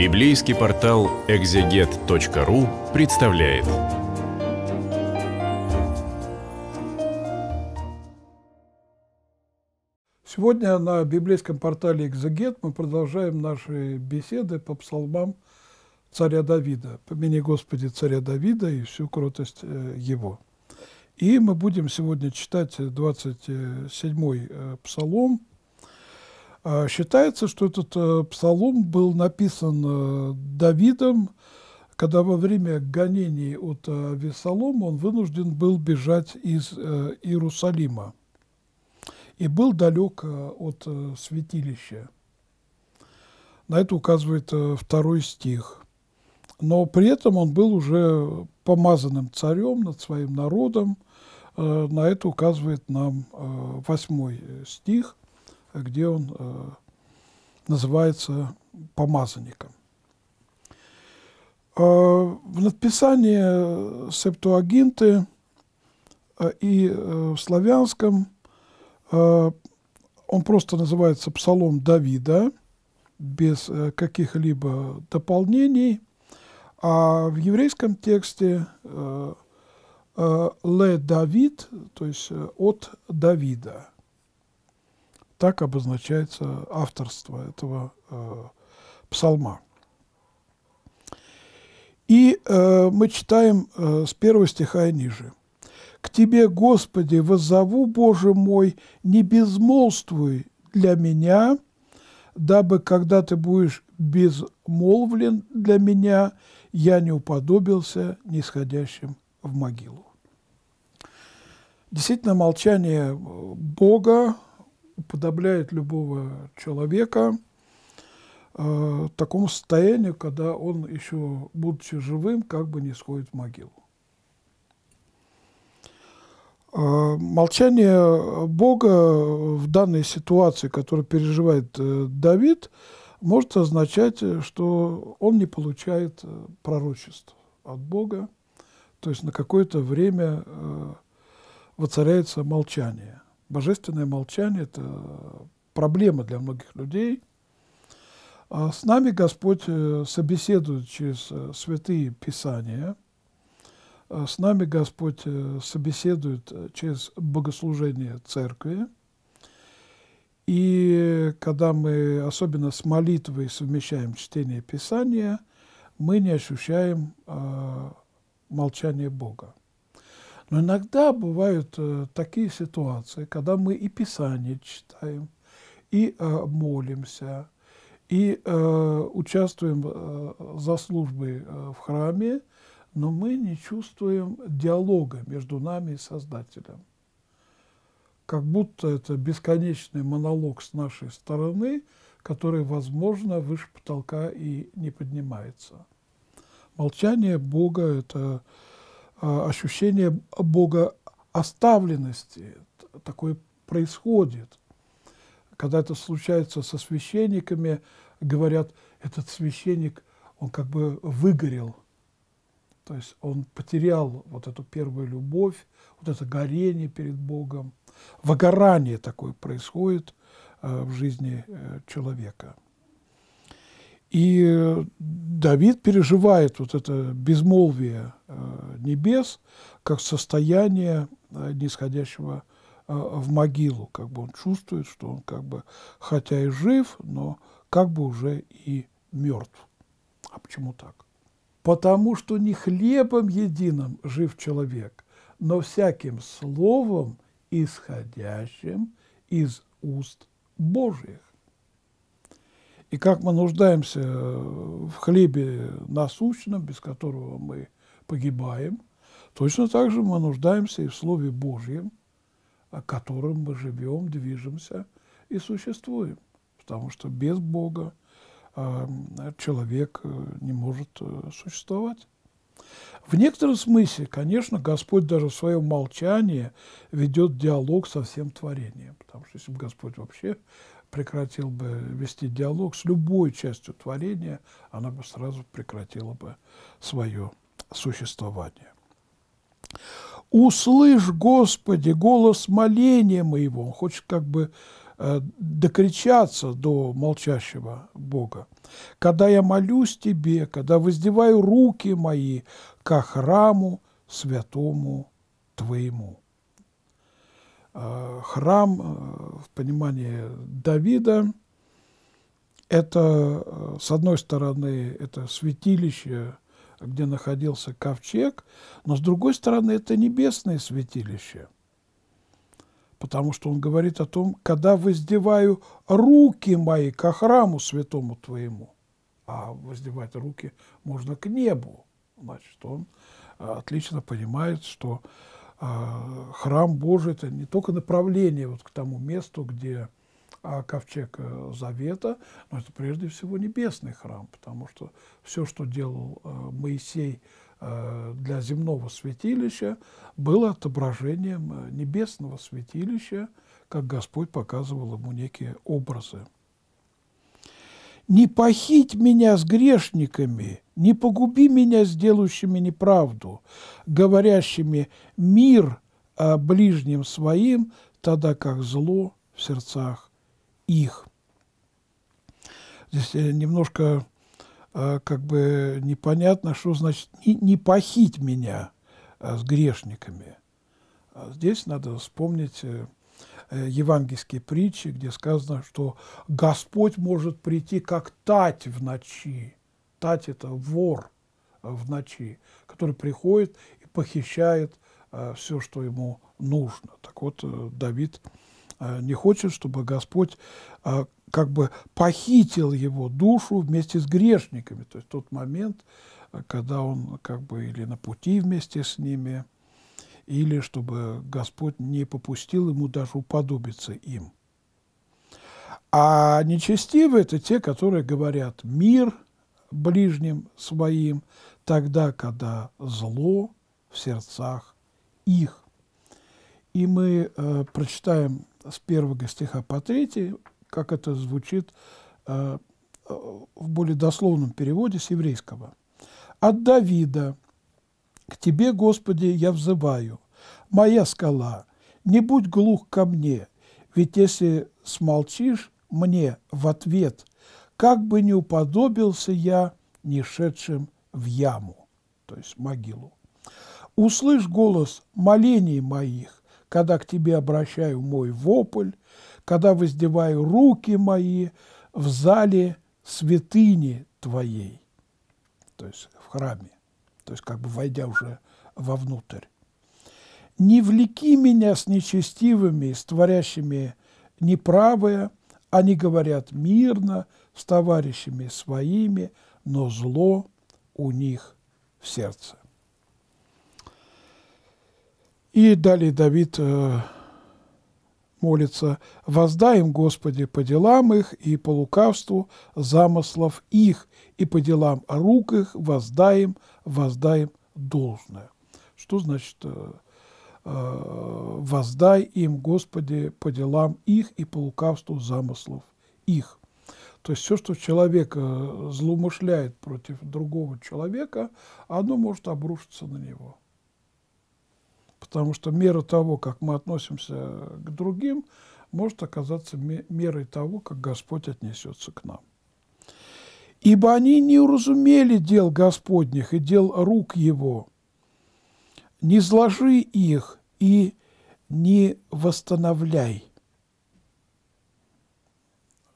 Библейский портал экзегет.ру представляет. Сегодня на библейском портале «Экзегет» мы продолжаем наши беседы по псалмам царя Давида. «Помяни, Господи, царя Давида и всю кротость э, его». И мы будем сегодня читать 27-й э, псалом – а считается, что этот э, псалом был написан э, Давидом, когда во время гонений от э, Весолома он вынужден был бежать из Иерусалима и был далек от святилища. На это указывает второй стих. Но при этом он был уже помазанным царем над своим народом. На это указывает нам восьмой стих где он э, называется помазанником. Э, в надписании Септуагинты э, и в славянском он просто называется «Псалом Давида», без каких-либо дополнений, а в еврейском тексте э, «Ле Давид», то есть «от Давида». Так обозначается авторство этого э, псалма. И э, мы читаем э, с первого стиха и ниже. «К Тебе, Господи, воззову, Боже мой, не безмолвствуй для меня, дабы, когда Ты будешь безмолвлен для меня, я не уподобился нисходящим в могилу». Действительно, молчание э, Бога уподобляет любого человека э, такому состоянию, когда он еще, будучи живым, как бы не сходит в могилу. Э, молчание Бога в данной ситуации, которую переживает э, Давид, может означать, что он не получает э, пророчеств от Бога, то есть на какое-то время э, воцаряется молчание – божественное молчание – это проблема для многих людей. А с нами Господь э, собеседует через э, святые писания, а с нами Господь э, собеседует через богослужение церкви. И когда мы, особенно с молитвой, совмещаем чтение Писания, мы не ощущаем а, молчание Бога. Но иногда бывают э, такие ситуации, когда мы и Писание читаем, и э, молимся, и э, участвуем за службой в храме, но мы не чувствуем диалога между нами и Создателем. Как будто это бесконечный монолог с нашей стороны, который, возможно, выше потолка и не поднимается. Молчание Бога – это а, ощущение Бога оставленности. Такое происходит. Когда это случается со священниками, говорят, этот священник, он как бы выгорел. То есть он потерял вот эту первую любовь, вот это горение перед Богом. Выгорание такое происходит а, в жизни э, человека. И э, Давид переживает вот это безмолвие э, небес как состояние э, нисходящего в могилу, как бы он чувствует, что он как бы хотя и жив, но как бы уже и мертв. А почему так? Потому что не хлебом единым жив человек, но всяким словом, исходящим из уст Божьих и как мы нуждаемся в хлебе насущном, без которого мы погибаем, точно так же мы нуждаемся и в Слове Божьем, о котором мы живем, движемся и существуем. Потому что без Бога а, человек э, не может э, существовать. В некотором смысле, конечно, Господь даже в своем молчании ведет диалог со всем творением, потому что если бы Господь вообще прекратил бы вести диалог с любой частью творения, она бы сразу прекратила бы свое существование. «Услышь, Господи, голос моления моего!» Он хочет как бы э, докричаться до молчащего Бога. «Когда я молюсь Тебе, когда воздеваю руки мои ко храму святому Твоему». Э, храм э, в понимании Давида. Это, э, с одной стороны, это святилище, где находился ковчег, но, с другой стороны, это небесное святилище, потому что он говорит о том, когда воздеваю руки мои ко храму святому твоему, а воздевать руки можно к небу, значит, он отлично понимает, что а, храм Божий – это не только направление вот к тому месту, где а, ковчег э, Завета, но это прежде всего небесный храм, потому что все, что делал э, Моисей э, для земного святилища, было отображением небесного святилища, как Господь показывал ему некие образы не похить меня с грешниками, не погуби меня с делающими неправду, говорящими мир о ближнем своим, тогда как зло в сердцах их. Здесь э, немножко э, как бы непонятно, что значит «не, не похить меня э, с грешниками». А здесь надо вспомнить Э, евангельские притчи, где сказано, что Господь может прийти как тать в ночи. Тать – это вор э, в ночи, который приходит и похищает э, все, что ему нужно. Так вот, Давид не хочет, чтобы Господь как бы похитил его душу вместе с грешниками. То есть тот момент, когда он как бы или на пути вместе с ними – или чтобы Господь не попустил ему даже уподобиться им. А нечестивые – это те, которые говорят «мир ближним своим», тогда, когда зло в сердцах их. И мы э, прочитаем с первого стиха по третий, как это звучит э, э в более дословном переводе с еврейского. «От Давида, к Тебе, Господи, я взываю. Моя скала, не будь глух ко мне, ведь если смолчишь мне в ответ, как бы не уподобился я не шедшим в яму, то есть могилу. Услышь голос молений моих, когда к Тебе обращаю мой вопль, когда воздеваю руки мои в зале святыни Твоей, то есть в храме то есть как бы войдя уже вовнутрь. «Не влеки меня с нечестивыми, с творящими неправое, они говорят мирно, с товарищами своими, но зло у них в сердце». И далее Давид э, молится, воздаем Господи, по делам их и по лукавству замыслов их, и по делам рук их воздаем, воздаем должное». Что значит э, э, «воздай им, Господи, по делам их и по лукавству замыслов их»? То есть все, что человек э, злоумышляет против другого человека, оно может обрушиться на него потому что мера того, как мы относимся к другим, может оказаться мерой того, как Господь отнесется к нам. «Ибо они не уразумели дел Господних и дел рук Его, не сложи их и не восстановляй».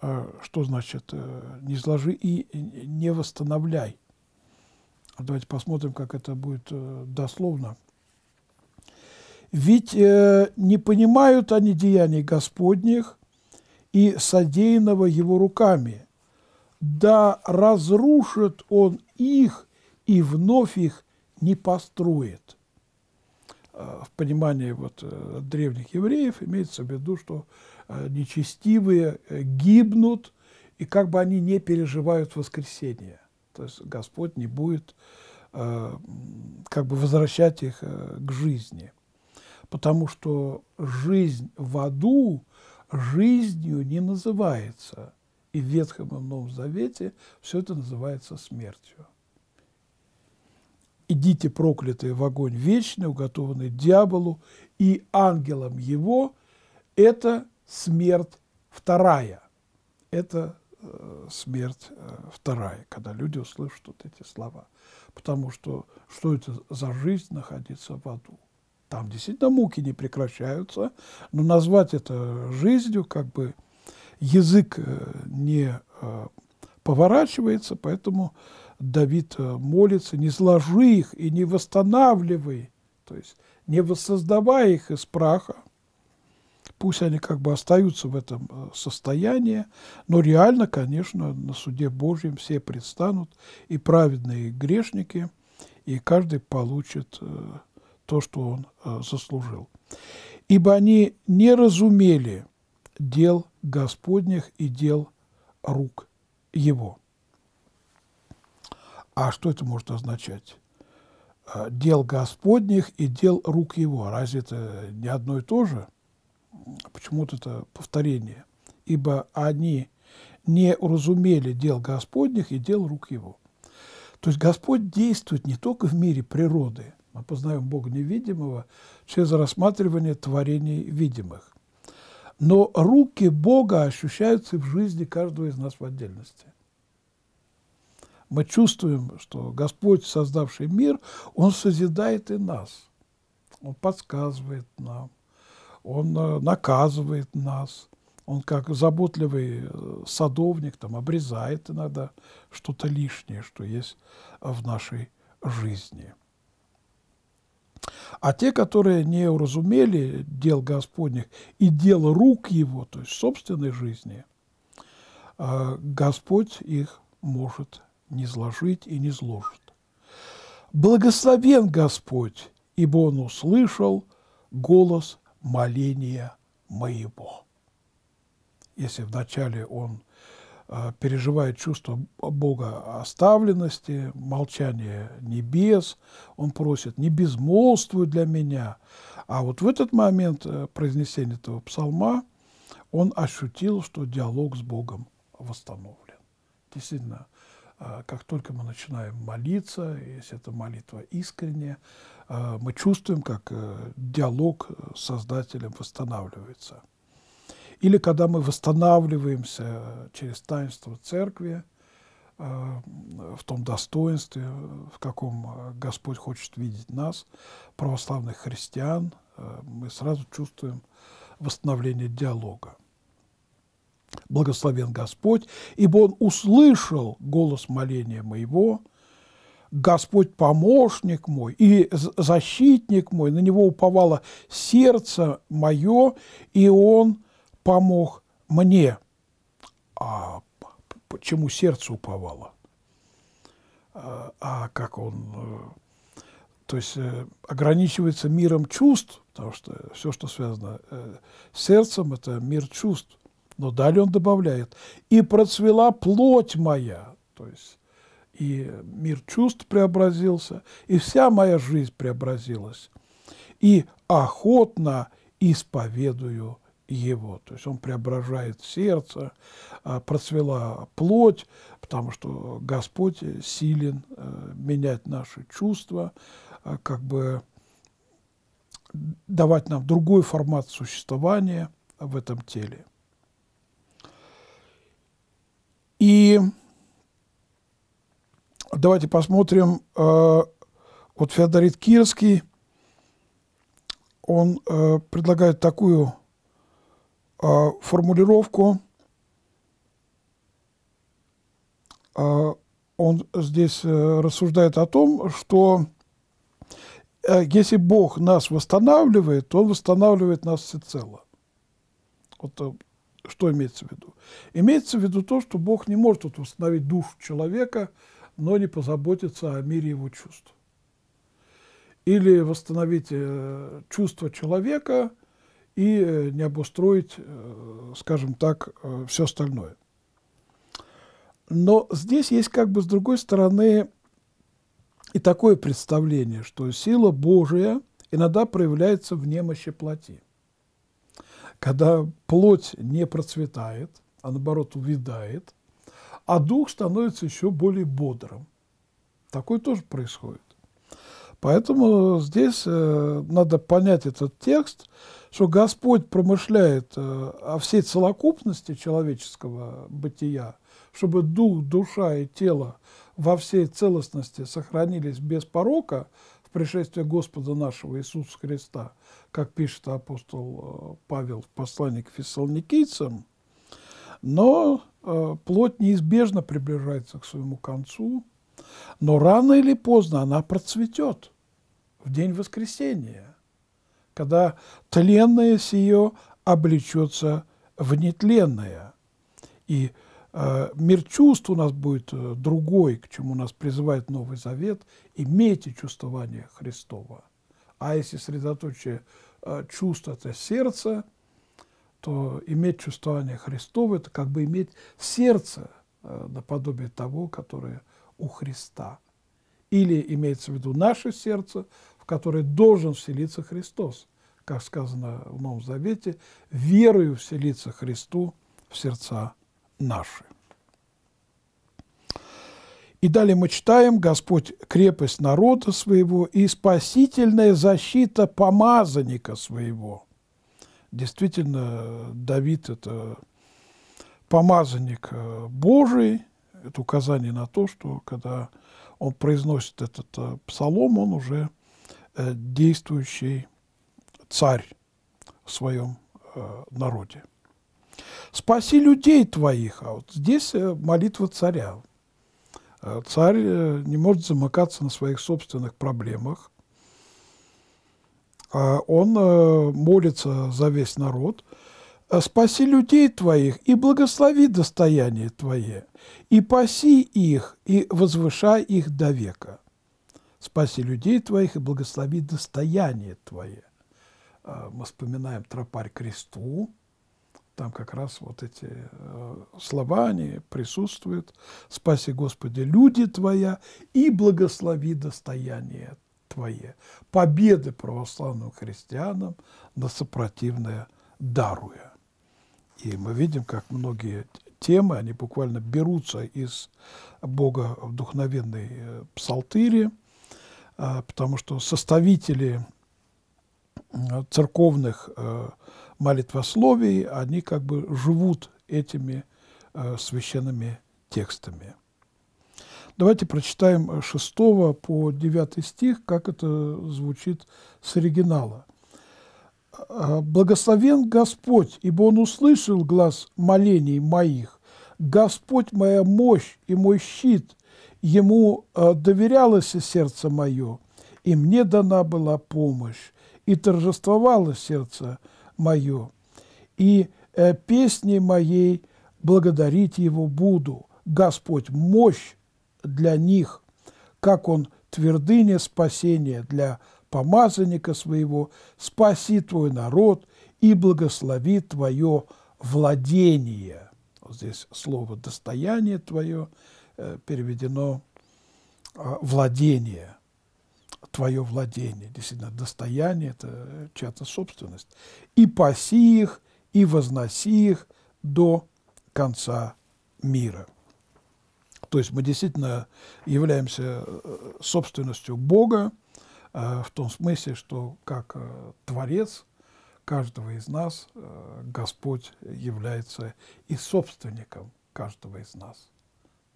А что значит э, «не сложи и не восстановляй»? Давайте посмотрим, как это будет э, дословно – ведь э, не понимают они деяний Господних и содеянного его руками. Да разрушит он их и вновь их не построит. Э, в понимании вот э, древних евреев имеется в виду, что э, нечестивые гибнут, и как бы они не переживают воскресение. То есть Господь не будет как бы возвращать их к жизни потому что жизнь в аду жизнью не называется. И в Ветхом и Новом Завете все это называется смертью. «Идите, проклятые, в огонь вечный, уготованный дьяволу и ангелам его» – это смерть вторая. Это э, смерть э, вторая, когда люди услышат вот эти слова. Потому что что это за жизнь находиться в аду? Там действительно муки не прекращаются, но назвать это жизнью как бы язык э, не э, поворачивается, поэтому Давид э, молится, не сложи их и не восстанавливай, то есть не воссоздавай их из праха. Пусть они как бы остаются в этом состоянии, но реально, конечно, на суде Божьем все предстанут, и праведные и грешники, и каждый получит то, что он э, заслужил. Ибо они не разумели дел Господних и дел рук Его. А что это может означать? Э, дел Господних и дел рук Его. Разве это не одно и то же? Почему-то это повторение. Ибо они не разумели дел Господних и дел рук Его. То есть Господь действует не только в мире природы, мы познаем Бога невидимого через рассматривание творений видимых. Но руки Бога ощущаются в жизни каждого из нас в отдельности. Мы чувствуем, что Господь, создавший мир, Он созидает и нас. Он подсказывает нам, Он э, наказывает нас – он как заботливый э, садовник там обрезает иногда что-то лишнее, что есть в нашей жизни. А те, которые не уразумели дел Господних и дел рук Его, то есть собственной жизни, а, Господь их может не зложить и не зложит. Благословен Господь, ибо Он услышал голос моления моего. Если вначале Он а, переживает чувство Бога оставленности, молчание небес. Он просит, не безмолвствуй для меня. А вот в этот момент э, произнесения этого псалма он ощутил, что диалог с Богом восстановлен. Действительно, а, как только мы начинаем молиться, если эта молитва искренняя, а, мы чувствуем, как э, диалог с Создателем восстанавливается. Или когда мы восстанавливаемся через таинство церкви э, в том достоинстве, в каком Господь хочет видеть нас, православных христиан, э, мы сразу чувствуем восстановление диалога. Благословен Господь, ибо Он услышал голос моления моего, Господь помощник мой и защитник мой, на Него уповало сердце мое, и Он помог мне. А почему сердце уповало? А, а как он... Э, то есть э, ограничивается миром чувств, потому что все, что связано э, с сердцем, это мир чувств. Но далее он добавляет, и процвела плоть моя, то есть и мир чувств преобразился, и вся моя жизнь преобразилась. И охотно исповедую его. То есть он преображает сердце, а, процвела плоть, потому что Господь силен э, менять наши чувства, а, как бы давать нам другой формат существования в этом теле. И давайте посмотрим, э, вот Феодорит Кирский, он э, предлагает такую а, формулировку. А, он здесь э, рассуждает о том, что э, если Бог нас восстанавливает, то Он восстанавливает нас всецело. Вот э, что имеется в виду? Имеется в виду то, что Бог не может вот восстановить душу человека, но не позаботиться о мире его чувств. Или восстановить чувство человека – и э, не обустроить, э, скажем так, э, все остальное. Но здесь есть как бы с другой стороны и такое представление, что сила Божия иногда проявляется в немощи плоти. Когда плоть не процветает, а наоборот увядает, а дух становится еще более бодрым. Такое тоже происходит. Поэтому здесь э, надо понять этот текст – что Господь промышляет э, о всей целокупности человеческого бытия, чтобы дух, душа и тело во всей целостности сохранились без порока в пришествии Господа нашего Иисуса Христа, как пишет апостол э, Павел в послании к фессалоникийцам, но э, плоть неизбежно приближается к своему концу, но рано или поздно она процветет в день воскресения когда тленное сие облечется в нетленное. И э, мир чувств у нас будет э, другой, к чему нас призывает Новый Завет, имейте чувствование Христова. А если средоточие э, чувств – это сердце, то иметь чувствование Христова – это как бы иметь сердце э, наподобие того, которое у Христа. Или имеется в виду наше сердце, в которой должен вселиться Христос, как сказано в Новом Завете, верою вселиться Христу в сердца наши. И далее мы читаем «Господь – крепость народа своего и спасительная защита помазанника своего». Действительно, Давид – это помазанник э, Божий, это указание на то, что когда он произносит этот э, псалом, он уже – Э, действующий царь в своем э, народе. «Спаси людей твоих», а вот здесь э, молитва царя. Царь не может замыкаться на своих собственных проблемах. А он молится за весь народ. «Спаси людей твоих и благослови достояние твое, и паси их, и возвышай их до века» спаси людей твоих и благослови достояние твое. А, мы вспоминаем тропарь кресту, там как раз вот эти э, слова, они присутствуют. «Спаси, Господи, люди Твоя и благослови достояние Твое». Победы православным христианам на сопротивное даруя. И мы видим, как многие темы, они буквально берутся из Бога вдохновенной э, псалтыри – а, потому что составители э, церковных э, молитвословий, они как бы живут этими э, священными текстами. Давайте прочитаем 6 по 9 стих, как это звучит с оригинала. «А, «Благословен Господь, ибо Он услышал глаз молений моих. Господь моя мощь и мой щит, Ему э, доверялось сердце мое, и мне дана была помощь, и торжествовало сердце мое, и э, песней моей благодарить его буду. Господь – мощь для них, как он твердыня спасения для помазанника своего, спаси твой народ и благослови твое владение. Вот здесь слово «достояние твое», Э, переведено а, владение, твое владение, действительно, достояние – это чья-то собственность. «И паси их, и возноси их до конца мира». То есть мы действительно являемся э, собственностью Бога э, в том смысле, что как Творец каждого из нас Господь является и собственником каждого из нас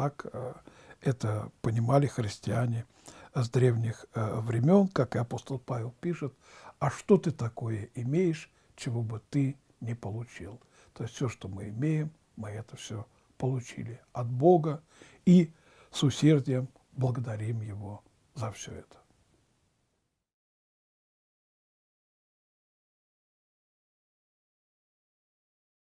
так э, это понимали христиане с древних э, времен, как и апостол Павел пишет, а что ты такое имеешь, чего бы ты не получил. То есть все, что мы имеем, мы это все получили от Бога и с усердием благодарим Его за все это.